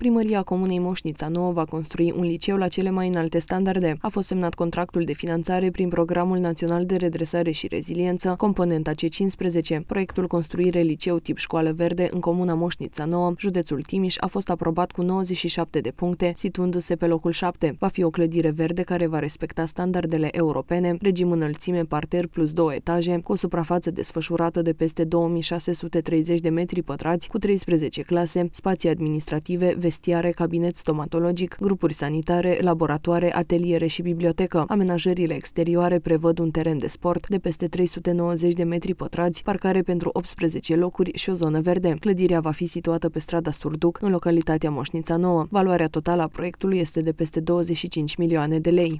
Primăria Comunei Moșnița Nouă va construi un liceu la cele mai înalte standarde. A fost semnat contractul de finanțare prin Programul Național de Redresare și Reziliență, componenta C15. Proiectul construire liceu tip școală verde în Comuna Moșnița Nouă, județul Timiș, a fost aprobat cu 97 de puncte, situându-se pe locul 7. Va fi o clădire verde care va respecta standardele europene, regim înălțime parter plus două etaje, cu o suprafață desfășurată de peste 2630 de metri pătrați, cu 13 clase, spații administrative, vestiare, cabinet stomatologic, grupuri sanitare, laboratoare, ateliere și bibliotecă. Amenajările exterioare prevăd un teren de sport de peste 390 de metri pătrați, parcare pentru 18 locuri și o zonă verde. Clădirea va fi situată pe strada Surduc, în localitatea Moșnița Nouă. Valoarea totală a proiectului este de peste 25 milioane de lei.